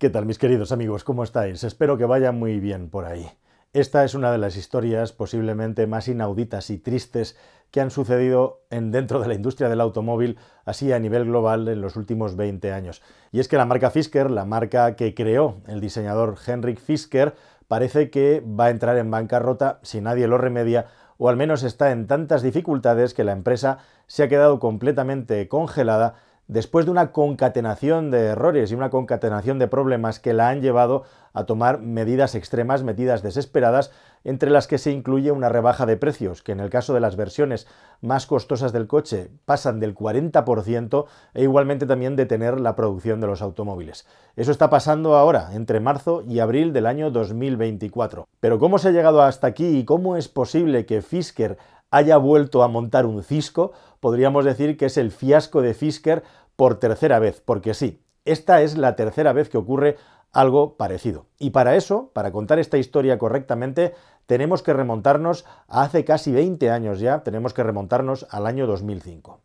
¿Qué tal mis queridos amigos? ¿Cómo estáis? Espero que vaya muy bien por ahí. Esta es una de las historias posiblemente más inauditas y tristes que han sucedido dentro de la industria del automóvil, así a nivel global, en los últimos 20 años. Y es que la marca Fisker, la marca que creó el diseñador Henrik Fisker, parece que va a entrar en bancarrota si nadie lo remedia, o al menos está en tantas dificultades que la empresa se ha quedado completamente congelada después de una concatenación de errores y una concatenación de problemas que la han llevado a tomar medidas extremas, medidas desesperadas, entre las que se incluye una rebaja de precios, que en el caso de las versiones más costosas del coche pasan del 40% e igualmente también detener la producción de los automóviles. Eso está pasando ahora, entre marzo y abril del año 2024. Pero ¿cómo se ha llegado hasta aquí y cómo es posible que Fisker haya vuelto a montar un cisco? Podríamos decir que es el fiasco de Fisker por tercera vez, porque sí, esta es la tercera vez que ocurre algo parecido. Y para eso, para contar esta historia correctamente, tenemos que remontarnos a hace casi 20 años ya, tenemos que remontarnos al año 2005.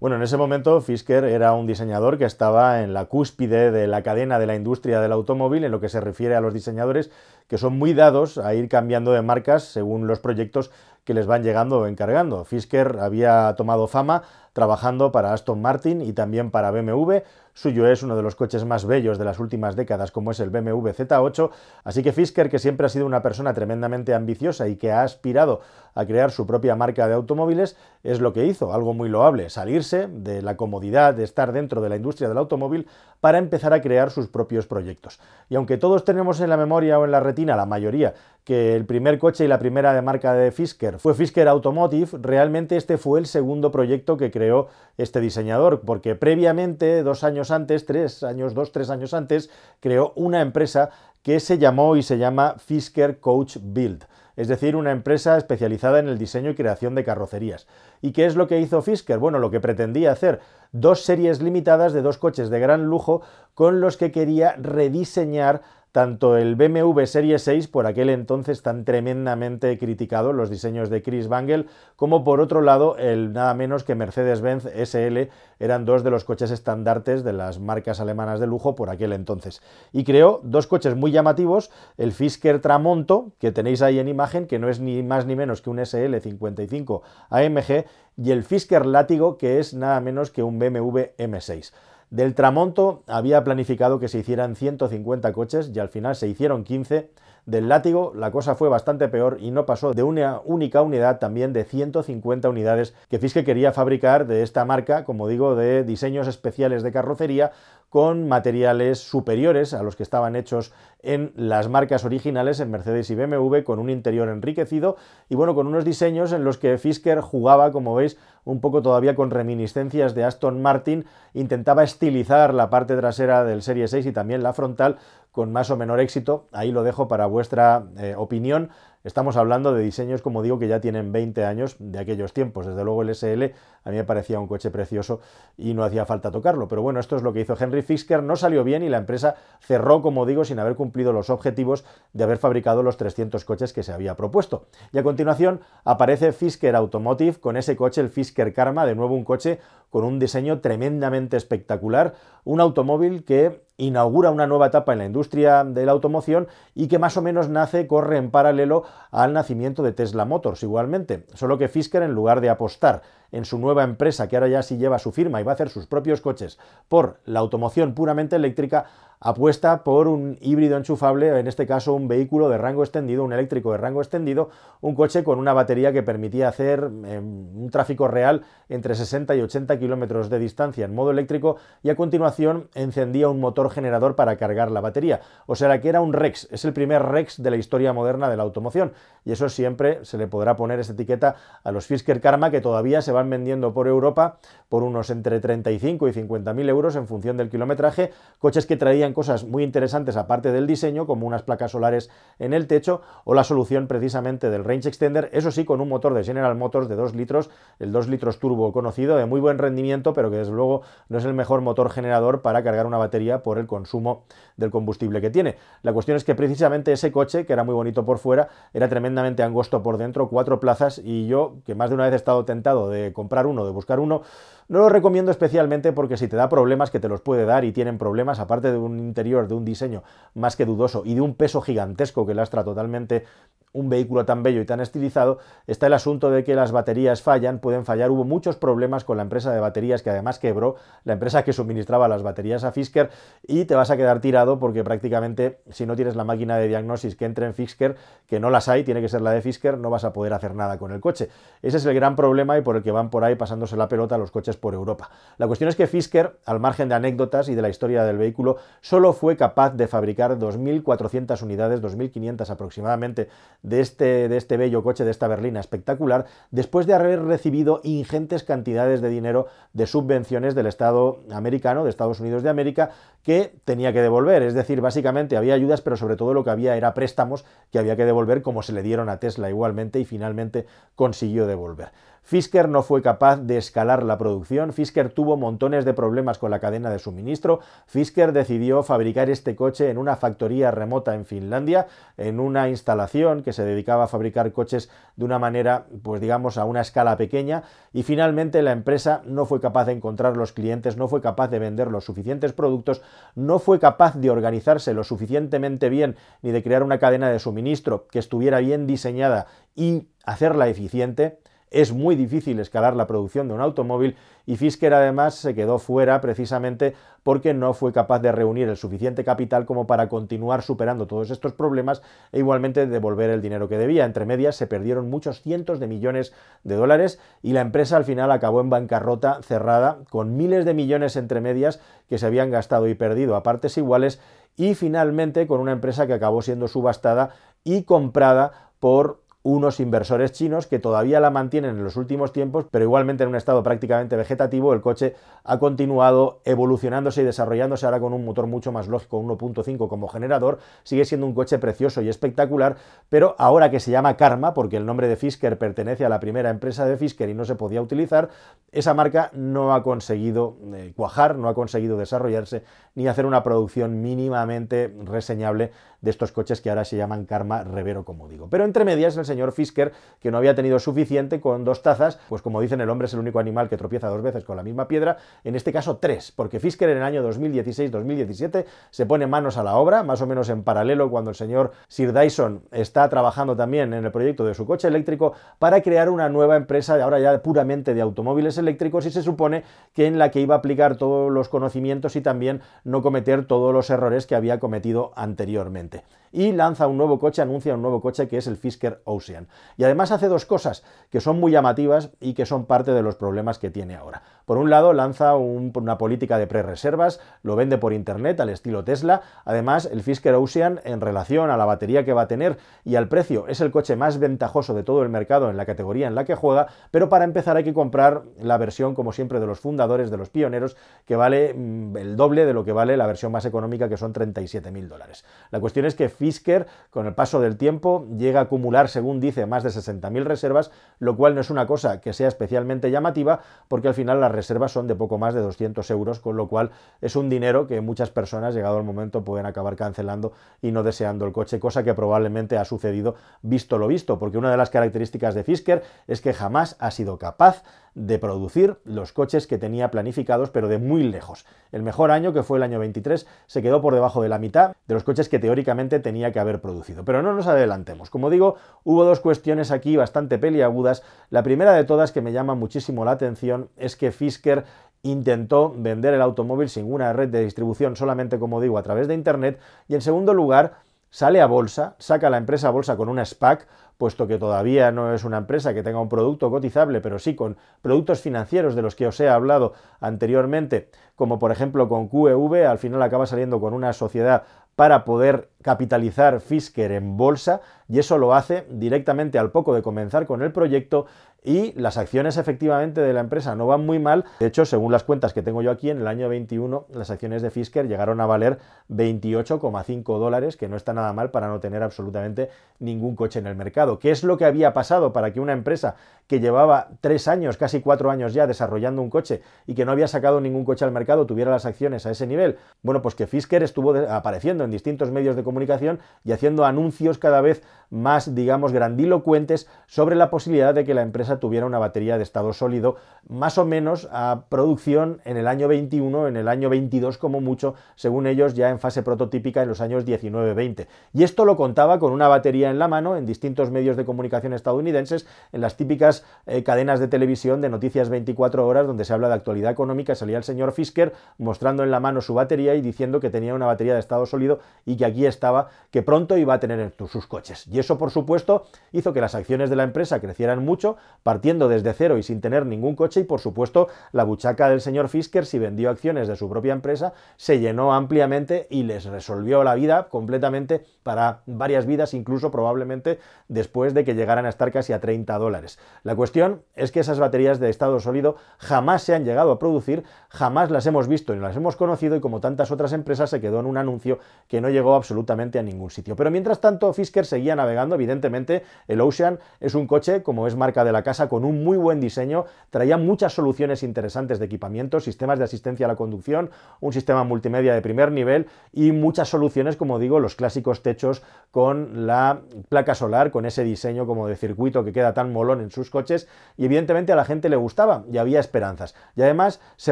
Bueno, en ese momento Fisker era un diseñador que estaba en la cúspide de la cadena de la industria del automóvil en lo que se refiere a los diseñadores que son muy dados a ir cambiando de marcas según los proyectos que les van llegando o encargando. Fisker había tomado fama trabajando para Aston Martin y también para BMW, Suyo es uno de los coches más bellos de las últimas décadas, como es el BMW Z8, así que Fisker, que siempre ha sido una persona tremendamente ambiciosa y que ha aspirado a crear su propia marca de automóviles, es lo que hizo, algo muy loable, salirse de la comodidad de estar dentro de la industria del automóvil para empezar a crear sus propios proyectos. Y aunque todos tenemos en la memoria o en la retina, la mayoría, que el primer coche y la primera de marca de Fisker fue Fisker Automotive, realmente este fue el segundo proyecto que creó este diseñador, porque previamente, dos años antes, tres años, dos, tres años antes, creó una empresa que se llamó y se llama Fisker Coach Build, es decir, una empresa especializada en el diseño y creación de carrocerías. ¿Y qué es lo que hizo Fisker? Bueno, lo que pretendía hacer, dos series limitadas de dos coches de gran lujo con los que quería rediseñar tanto el BMW Serie 6, por aquel entonces tan tremendamente criticado, los diseños de Chris Bangle, como por otro lado el nada menos que Mercedes-Benz SL, eran dos de los coches estandartes de las marcas alemanas de lujo por aquel entonces. Y creó dos coches muy llamativos, el Fisker Tramonto, que tenéis ahí en imagen, que no es ni más ni menos que un SL55 AMG, y el Fisker Látigo, que es nada menos que un BMW M6. Del Tramonto había planificado que se hicieran 150 coches y al final se hicieron 15 del látigo, la cosa fue bastante peor y no pasó de una única unidad también de 150 unidades que Fisker quería fabricar de esta marca, como digo, de diseños especiales de carrocería con materiales superiores a los que estaban hechos en las marcas originales en Mercedes y BMW, con un interior enriquecido y bueno, con unos diseños en los que Fisker jugaba, como veis, un poco todavía con reminiscencias de Aston Martin, intentaba estilizar la parte trasera del Serie 6 y también la frontal con más o menor éxito. Ahí lo dejo para vuestra eh, opinión. Estamos hablando de diseños, como digo, que ya tienen 20 años de aquellos tiempos. Desde luego el SL a mí me parecía un coche precioso y no hacía falta tocarlo. Pero bueno, esto es lo que hizo Henry Fisker. No salió bien y la empresa cerró, como digo, sin haber cumplido los objetivos de haber fabricado los 300 coches que se había propuesto. Y a continuación aparece Fisker Automotive con ese coche, el Fisker Karma, de nuevo un coche con un diseño tremendamente espectacular, un automóvil que inaugura una nueva etapa en la industria de la automoción y que más o menos nace, corre en paralelo al nacimiento de Tesla Motors igualmente, solo que Fisker en lugar de apostar en su nueva empresa, que ahora ya sí lleva su firma y va a hacer sus propios coches, por la automoción puramente eléctrica, apuesta por un híbrido enchufable, en este caso un vehículo de rango extendido, un eléctrico de rango extendido, un coche con una batería que permitía hacer em, un tráfico real entre 60 y 80 kilómetros de distancia en modo eléctrico y a continuación encendía un motor generador para cargar la batería. O sea que era un Rex, es el primer Rex de la historia moderna de la automoción y eso siempre se le podrá poner esa etiqueta a los Fisker Karma que todavía se van vendiendo por Europa por unos entre 35 y 50 mil euros en función del kilometraje, coches que traían cosas muy interesantes aparte del diseño, como unas placas solares en el techo o la solución precisamente del range extender, eso sí, con un motor de General Motors de 2 litros, el 2 litros turbo conocido, de muy buen rendimiento, pero que desde luego no es el mejor motor generador para cargar una batería por el consumo del combustible que tiene. La cuestión es que precisamente ese coche, que era muy bonito por fuera, era tremendamente angosto por dentro, cuatro plazas, y yo, que más de una vez he estado tentado de comprar uno, de buscar uno, no lo recomiendo especialmente porque si te da problemas que te los puede dar y tienen problemas, aparte de un interior, de un diseño más que dudoso y de un peso gigantesco que lastra totalmente un vehículo tan bello y tan estilizado, está el asunto de que las baterías fallan, pueden fallar. Hubo muchos problemas con la empresa de baterías que además quebró, la empresa que suministraba las baterías a Fisker, y te vas a quedar tirado porque prácticamente si no tienes la máquina de diagnosis que entre en Fisker, que no las hay, tiene que ser la de Fisker, no vas a poder hacer nada con el coche. Ese es el gran problema y por el que van por ahí pasándose la pelota los coches por Europa. La cuestión es que Fisker, al margen de anécdotas y de la historia del vehículo, solo fue capaz de fabricar 2.400 unidades, 2.500 aproximadamente, de este, de este bello coche, de esta berlina espectacular, después de haber recibido ingentes cantidades de dinero de subvenciones del Estado americano, de Estados Unidos de América, que tenía que devolver. Es decir, básicamente había ayudas, pero sobre todo lo que había era préstamos que había que devolver, como se le dieron a Tesla igualmente, y finalmente consiguió devolver. Fisker no fue capaz de escalar la producción, Fisker tuvo montones de problemas con la cadena de suministro, Fisker decidió fabricar este coche en una factoría remota en Finlandia, en una instalación que se dedicaba a fabricar coches de una manera, pues digamos, a una escala pequeña, y finalmente la empresa no fue capaz de encontrar los clientes, no fue capaz de vender los suficientes productos no fue capaz de organizarse lo suficientemente bien ni de crear una cadena de suministro que estuviera bien diseñada y hacerla eficiente, es muy difícil escalar la producción de un automóvil y Fisker además se quedó fuera precisamente porque no fue capaz de reunir el suficiente capital como para continuar superando todos estos problemas e igualmente devolver el dinero que debía. Entre medias se perdieron muchos cientos de millones de dólares y la empresa al final acabó en bancarrota cerrada con miles de millones entre medias que se habían gastado y perdido a partes iguales y finalmente con una empresa que acabó siendo subastada y comprada por unos inversores chinos que todavía la mantienen en los últimos tiempos, pero igualmente en un estado prácticamente vegetativo, el coche ha continuado evolucionándose y desarrollándose ahora con un motor mucho más lógico, 1.5 como generador, sigue siendo un coche precioso y espectacular, pero ahora que se llama Karma, porque el nombre de Fisker pertenece a la primera empresa de Fisker y no se podía utilizar, esa marca no ha conseguido eh, cuajar, no ha conseguido desarrollarse ni hacer una producción mínimamente reseñable de estos coches que ahora se llaman Karma Revero, como digo. Pero entre medias, el señor Fisker, que no había tenido suficiente con dos tazas, pues como dicen, el hombre es el único animal que tropieza dos veces con la misma piedra, en este caso tres, porque Fisker en el año 2016-2017 se pone manos a la obra, más o menos en paralelo cuando el señor Sir Dyson está trabajando también en el proyecto de su coche eléctrico para crear una nueva empresa, ahora ya puramente de automóviles eléctricos, y se supone que en la que iba a aplicar todos los conocimientos y también no cometer todos los errores que había cometido anteriormente. siguiente. y lanza un nuevo coche, anuncia un nuevo coche que es el Fisker Ocean. Y además hace dos cosas que son muy llamativas y que son parte de los problemas que tiene ahora. Por un lado, lanza una política de prerreservas lo vende por internet al estilo Tesla. Además, el Fisker Ocean, en relación a la batería que va a tener y al precio, es el coche más ventajoso de todo el mercado en la categoría en la que juega. Pero para empezar, hay que comprar la versión, como siempre, de los fundadores, de los pioneros, que vale mm, el doble de lo que vale la versión más económica, que son 37.000 dólares. La cuestión es que Fisker, con el paso del tiempo, llega a acumular, según dice, más de 60.000 reservas, lo cual no es una cosa que sea especialmente llamativa, porque al final las reservas son de poco más de 200 euros, con lo cual es un dinero que muchas personas, llegado el momento, pueden acabar cancelando y no deseando el coche, cosa que probablemente ha sucedido visto lo visto, porque una de las características de Fisker es que jamás ha sido capaz de producir los coches que tenía planificados, pero de muy lejos. El mejor año, que fue el año 23, se quedó por debajo de la mitad de los coches que teóricamente tenía que haber producido. Pero no nos adelantemos. Como digo, hubo dos cuestiones aquí bastante peliagudas. La primera de todas que me llama muchísimo la atención es que Fisker intentó vender el automóvil sin una red de distribución, solamente, como digo, a través de Internet. Y en segundo lugar, sale a bolsa, saca la empresa a bolsa con una SPAC, puesto que todavía no es una empresa que tenga un producto cotizable, pero sí con productos financieros de los que os he hablado anteriormente, como por ejemplo con QEV, al final acaba saliendo con una sociedad para poder capitalizar Fisker en bolsa y eso lo hace directamente al poco de comenzar con el proyecto y las acciones efectivamente de la empresa no van muy mal. De hecho, según las cuentas que tengo yo aquí, en el año 21 las acciones de Fisker llegaron a valer 28,5 dólares, que no está nada mal para no tener absolutamente ningún coche en el mercado. ¿Qué es lo que había pasado para que una empresa que llevaba tres años, casi cuatro años ya desarrollando un coche y que no había sacado ningún coche al mercado tuviera las acciones a ese nivel? Bueno, pues que Fisker estuvo apareciendo en distintos medios de comunicación y haciendo anuncios cada vez más, digamos, grandilocuentes sobre la posibilidad de que la empresa tuviera una batería de estado sólido, más o menos a producción en el año 21, en el año 22 como mucho, según ellos ya en fase prototípica en los años 19-20. Y esto lo contaba con una batería en la mano en distintos medios de comunicación estadounidenses, en las típicas eh, cadenas de televisión de noticias 24 horas donde se habla de actualidad económica, salía el señor Fisker mostrando en la mano su batería y diciendo que tenía una batería de estado sólido y que aquí estaba, que pronto iba a tener sus coches. Y eso, por supuesto, hizo que las acciones de la empresa crecieran mucho, partiendo desde cero y sin tener ningún coche y por supuesto la buchaca del señor Fisker si vendió acciones de su propia empresa se llenó ampliamente y les resolvió la vida completamente para varias vidas incluso probablemente después de que llegaran a estar casi a 30 dólares. La cuestión es que esas baterías de estado sólido jamás se han llegado a producir, jamás las hemos visto ni las hemos conocido y como tantas otras empresas se quedó en un anuncio que no llegó absolutamente a ningún sitio. Pero mientras tanto Fisker seguía navegando, evidentemente el Ocean es un coche como es marca de la casa casa con un muy buen diseño, traía muchas soluciones interesantes de equipamiento, sistemas de asistencia a la conducción, un sistema multimedia de primer nivel y muchas soluciones, como digo, los clásicos techos con la placa solar, con ese diseño como de circuito que queda tan molón en sus coches y evidentemente a la gente le gustaba y había esperanzas. Y además se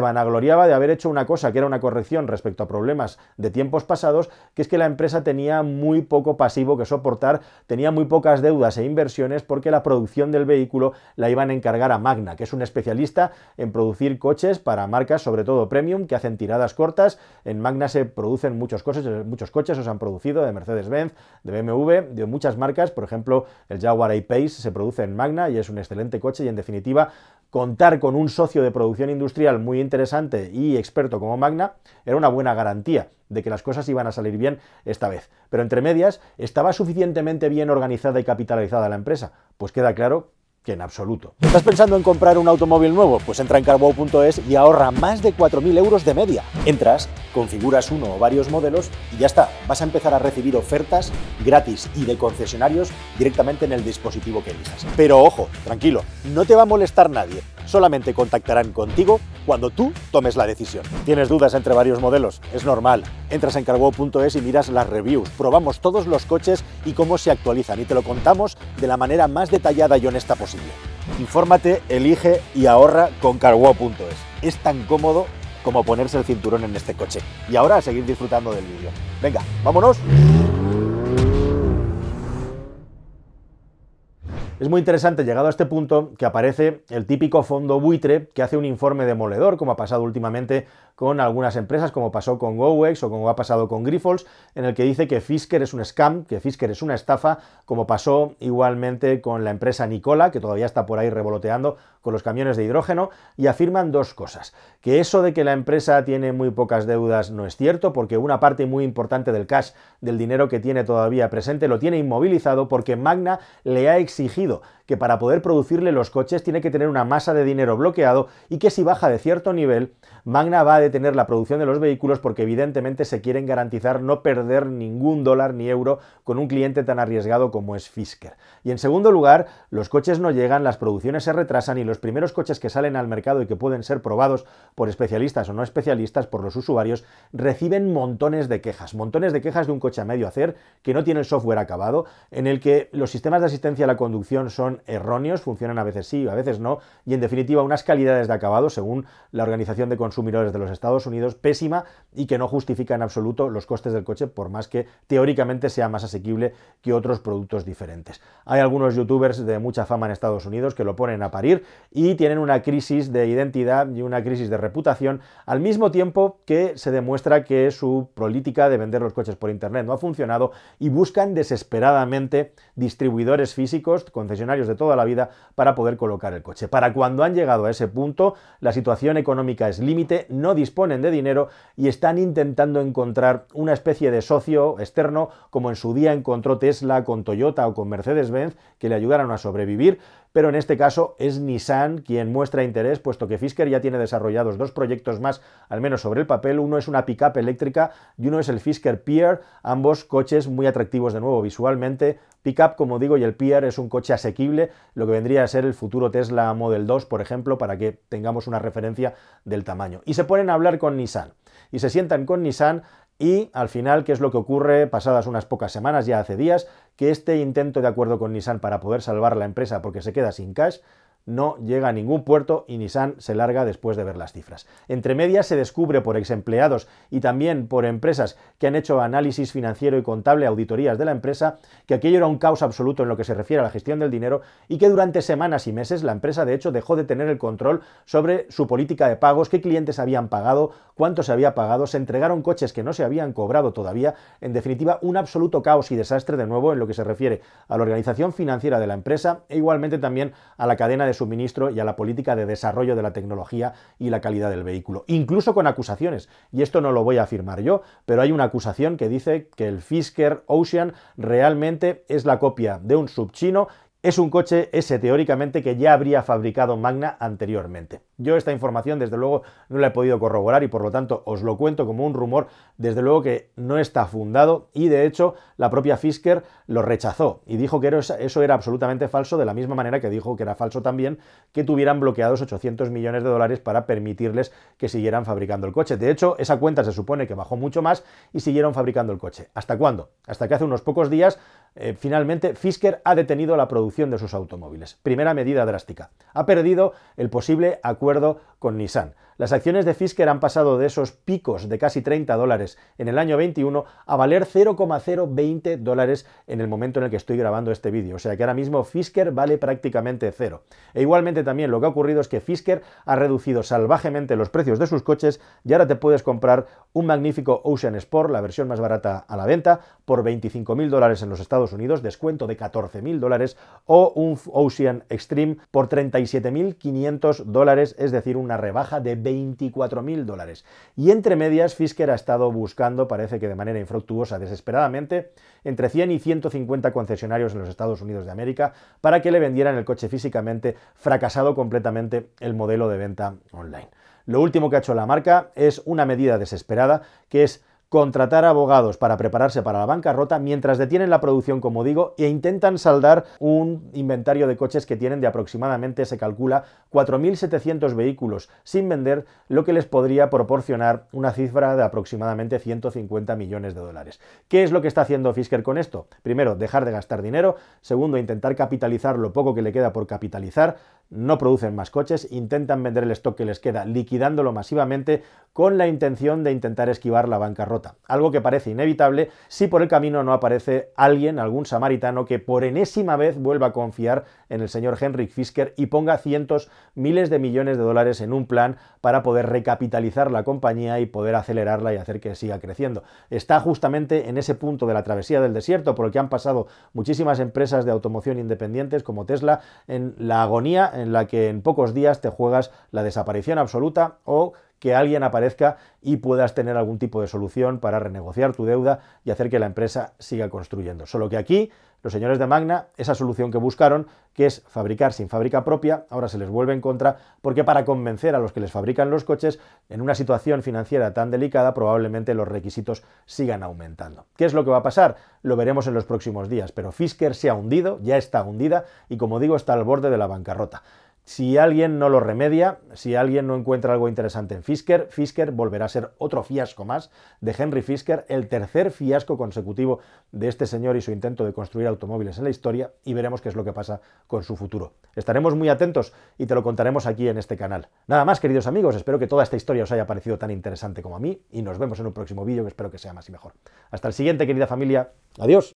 vanagloriaba de haber hecho una cosa que era una corrección respecto a problemas de tiempos pasados, que es que la empresa tenía muy poco pasivo que soportar, tenía muy pocas deudas e inversiones porque la producción del vehículo la iban a encargar a Magna, que es un especialista en producir coches para marcas, sobre todo premium, que hacen tiradas cortas. En Magna se producen muchos coches, muchos coches os han producido de Mercedes-Benz, de BMW, de muchas marcas. Por ejemplo, el Jaguar I-Pace se produce en Magna y es un excelente coche y en definitiva contar con un socio de producción industrial muy interesante y experto como Magna era una buena garantía de que las cosas iban a salir bien esta vez. Pero entre medias, ¿estaba suficientemente bien organizada y capitalizada la empresa? Pues queda claro en absoluto. ¿Estás pensando en comprar un automóvil nuevo? Pues entra en carwow.es y ahorra más de 4.000 euros de media. Entras, configuras uno o varios modelos y ya está. Vas a empezar a recibir ofertas gratis y de concesionarios directamente en el dispositivo que elijas. Pero ojo, tranquilo, no te va a molestar nadie solamente contactarán contigo cuando tú tomes la decisión. ¿Tienes dudas entre varios modelos? Es normal. Entras en cargo.es y miras las reviews, probamos todos los coches y cómo se actualizan y te lo contamos de la manera más detallada y honesta posible. Infórmate, elige y ahorra con cargo.es. Es tan cómodo como ponerse el cinturón en este coche. Y ahora a seguir disfrutando del vídeo. Venga, vámonos. Es muy interesante, llegado a este punto, que aparece el típico fondo buitre que hace un informe demoledor, como ha pasado últimamente con algunas empresas, como pasó con GoWex o como ha pasado con Grifols, en el que dice que Fisker es un scam, que Fisker es una estafa, como pasó igualmente con la empresa Nicola, que todavía está por ahí revoloteando, con los camiones de hidrógeno y afirman dos cosas. Que eso de que la empresa tiene muy pocas deudas no es cierto, porque una parte muy importante del cash, del dinero que tiene todavía presente, lo tiene inmovilizado porque Magna le ha exigido que para poder producirle los coches tiene que tener una masa de dinero bloqueado y que si baja de cierto nivel, Magna va a detener la producción de los vehículos porque evidentemente se quieren garantizar no perder ningún dólar ni euro con un cliente tan arriesgado como es Fisker. Y en segundo lugar, los coches no llegan, las producciones se retrasan y los primeros coches que salen al mercado y que pueden ser probados por especialistas o no especialistas, por los usuarios, reciben montones de quejas, montones de quejas de un coche a medio hacer que no tiene el software acabado, en el que los sistemas de asistencia a la conducción son erróneos, funcionan a veces sí, a veces no, y en definitiva unas calidades de acabado, según la Organización de Consumidores de los Estados Unidos, pésima y que no justifica en absoluto los costes del coche, por más que teóricamente sea más asequible que otros productos diferentes. Hay algunos youtubers de mucha fama en Estados Unidos que lo ponen a parir y tienen una crisis de identidad y una crisis de reputación, al mismo tiempo que se demuestra que su política de vender los coches por Internet no ha funcionado y buscan desesperadamente distribuidores físicos, concesionarios de toda la vida, para poder colocar el coche. Para cuando han llegado a ese punto, la situación económica es límite, no disponen de dinero y están intentando encontrar una especie de socio externo, como en su día encontró Tesla con Toyota o con Mercedes-Benz, que le ayudaron a sobrevivir pero en este caso es Nissan quien muestra interés, puesto que Fisker ya tiene desarrollados dos proyectos más, al menos sobre el papel. Uno es una pickup eléctrica y uno es el Fisker Pier, ambos coches muy atractivos de nuevo visualmente. Pickup, como digo, y el Pier es un coche asequible, lo que vendría a ser el futuro Tesla Model 2, por ejemplo, para que tengamos una referencia del tamaño. Y se ponen a hablar con Nissan. Y se sientan con Nissan y al final, ¿qué es lo que ocurre pasadas unas pocas semanas, ya hace días? Que este intento de acuerdo con Nissan para poder salvar la empresa porque se queda sin cash no llega a ningún puerto y Nissan se larga después de ver las cifras. Entre medias se descubre por exempleados y también por empresas que han hecho análisis financiero y contable, auditorías de la empresa, que aquello era un caos absoluto en lo que se refiere a la gestión del dinero y que durante semanas y meses la empresa de hecho dejó de tener el control sobre su política de pagos, qué clientes habían pagado, cuánto se había pagado, se entregaron coches que no se habían cobrado todavía, en definitiva un absoluto caos y desastre de nuevo en lo que se refiere a la organización financiera de la empresa e igualmente también a la cadena de de suministro y a la política de desarrollo de la tecnología y la calidad del vehículo, incluso con acusaciones. Y esto no lo voy a afirmar yo, pero hay una acusación que dice que el Fisker Ocean realmente es la copia de un subchino es un coche ese teóricamente que ya habría fabricado Magna anteriormente. Yo esta información desde luego no la he podido corroborar y por lo tanto os lo cuento como un rumor desde luego que no está fundado y de hecho la propia Fisker lo rechazó y dijo que eso era absolutamente falso de la misma manera que dijo que era falso también que tuvieran bloqueados 800 millones de dólares para permitirles que siguieran fabricando el coche. De hecho esa cuenta se supone que bajó mucho más y siguieron fabricando el coche. ¿Hasta cuándo? Hasta que hace unos pocos días eh, finalmente Fisker ha detenido la producción de sus automóviles. Primera medida drástica. Ha perdido el posible acuerdo con Nissan. Las acciones de Fisker han pasado de esos picos de casi 30 dólares en el año 21 a valer 0,020 dólares en el momento en el que estoy grabando este vídeo. O sea que ahora mismo Fisker vale prácticamente cero. E igualmente también lo que ha ocurrido es que Fisker ha reducido salvajemente los precios de sus coches y ahora te puedes comprar un magnífico Ocean Sport, la versión más barata a la venta, por 25.000 dólares en los Estados Unidos, descuento de 14.000 dólares, o un Ocean Extreme por 37.500 dólares, es decir, una rebaja de 24 mil dólares. Y entre medias, Fisker ha estado buscando, parece que de manera infructuosa, desesperadamente, entre 100 y 150 concesionarios en los Estados Unidos de América para que le vendieran el coche físicamente, fracasado completamente el modelo de venta online. Lo último que ha hecho la marca es una medida desesperada que es contratar abogados para prepararse para la bancarrota mientras detienen la producción, como digo, e intentan saldar un inventario de coches que tienen de aproximadamente, se calcula, 4.700 vehículos sin vender, lo que les podría proporcionar una cifra de aproximadamente 150 millones de dólares. ¿Qué es lo que está haciendo Fisker con esto? Primero, dejar de gastar dinero. Segundo, intentar capitalizar lo poco que le queda por capitalizar no producen más coches, intentan vender el stock que les queda, liquidándolo masivamente con la intención de intentar esquivar la bancarrota. Algo que parece inevitable si por el camino no aparece alguien, algún samaritano, que por enésima vez vuelva a confiar en el señor Henrik Fisker y ponga cientos, miles de millones de dólares en un plan para poder recapitalizar la compañía y poder acelerarla y hacer que siga creciendo. Está justamente en ese punto de la travesía del desierto por lo que han pasado muchísimas empresas de automoción independientes como Tesla en la agonía en la que en pocos días te juegas la desaparición absoluta o que alguien aparezca y puedas tener algún tipo de solución para renegociar tu deuda y hacer que la empresa siga construyendo. Solo que aquí los señores de Magna, esa solución que buscaron, que es fabricar sin fábrica propia, ahora se les vuelve en contra, porque para convencer a los que les fabrican los coches, en una situación financiera tan delicada, probablemente los requisitos sigan aumentando. ¿Qué es lo que va a pasar? Lo veremos en los próximos días, pero Fisker se ha hundido, ya está hundida, y como digo, está al borde de la bancarrota. Si alguien no lo remedia, si alguien no encuentra algo interesante en Fisker, Fisker volverá a ser otro fiasco más de Henry Fisker, el tercer fiasco consecutivo de este señor y su intento de construir automóviles en la historia, y veremos qué es lo que pasa con su futuro. Estaremos muy atentos y te lo contaremos aquí en este canal. Nada más, queridos amigos, espero que toda esta historia os haya parecido tan interesante como a mí, y nos vemos en un próximo vídeo que espero que sea más y mejor. Hasta el siguiente, querida familia. Adiós.